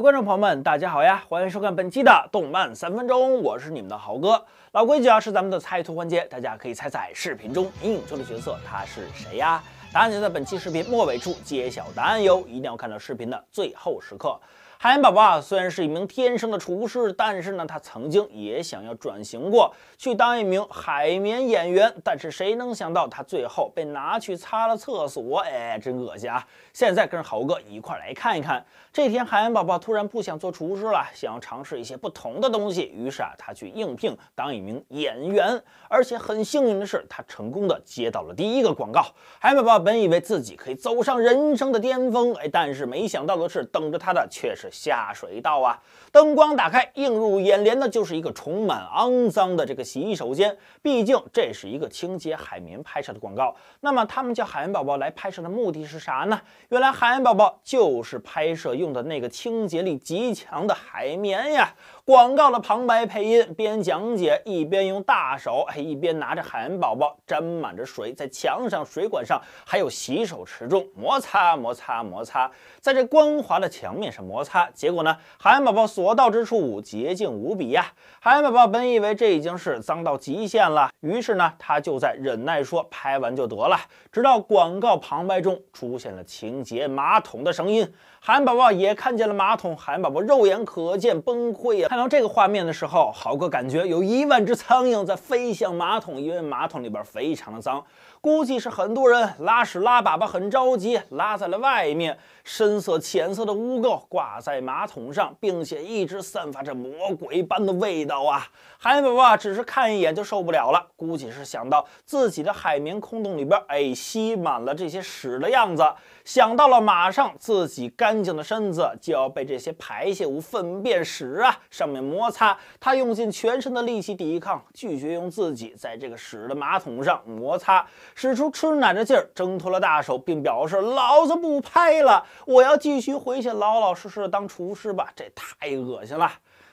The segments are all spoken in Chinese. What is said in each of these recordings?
观众朋友们，大家好呀！欢迎收看本期的动漫三分钟，我是你们的豪哥。老规矩啊，是咱们的猜图环节，大家可以猜猜视频中隐中的角色，他是谁呀？答案就在本期视频末尾处揭晓答案哟，一定要看到视频的最后时刻。海绵宝宝啊，虽然是一名天生的厨师，但是呢，他曾经也想要转型过去当一名海绵演员。但是谁能想到他最后被拿去擦了厕所？哎，真恶心啊！现在跟豪哥一块来看一看。这天，海绵宝宝突然不想做厨师了，想要尝试一些不同的东西。于是啊，他去应聘当一名演员，而且很幸运的是，他成功的接到了第一个广告。海绵宝宝本以为自己可以走上人生的巅峰，哎，但是没想到的是，等着他的却是。下水道啊，灯光打开，映入眼帘的就是一个充满肮脏的这个洗手间。毕竟这是一个清洁海绵拍摄的广告。那么他们叫海绵宝宝来拍摄的目的是啥呢？原来海绵宝宝就是拍摄用的那个清洁力极强的海绵呀。广告的旁白配音边讲解，一边用大手，哎，一边拿着海绵宝宝沾满着水，在墙上、水管上，还有洗手池中摩擦、摩擦、摩擦，在这光滑的墙面上摩擦。结果呢，海绵宝宝所到之处洁净无比呀！海绵宝宝本以为这已经是脏到极限了，于是呢，他就在忍耐说：“拍完就得了。”直到广告旁白中出现了清洁马桶的声音，海绵宝宝也看见了马桶，海绵宝宝肉眼可见崩溃呀！看到这个画面的时候，好哥感觉有一万只苍蝇在飞向马桶，因为马桶里边非常的脏，估计是很多人拉屎拉粑粑很着急，拉在了外面。深色、浅色的污垢挂在马桶上，并且一直散发着魔鬼般的味道啊！海绵宝宝只是看一眼就受不了了，估计是想到自己的海绵空洞里边，哎，吸满了这些屎的样子，想到了马上自己干净的身子就要被这些排泄物、粪便、屎啊什面摩擦，他用尽全身的力气抵抗，拒绝用自己在这个屎的马桶上摩擦，使出吃奶的劲儿挣脱了大手，并表示：“老子不拍了，我要继续回去老老实实的当厨师吧，这太恶心了。”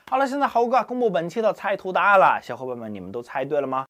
好了，现在猴哥公布本期的猜图答案了，小伙伴们你们都猜对了吗？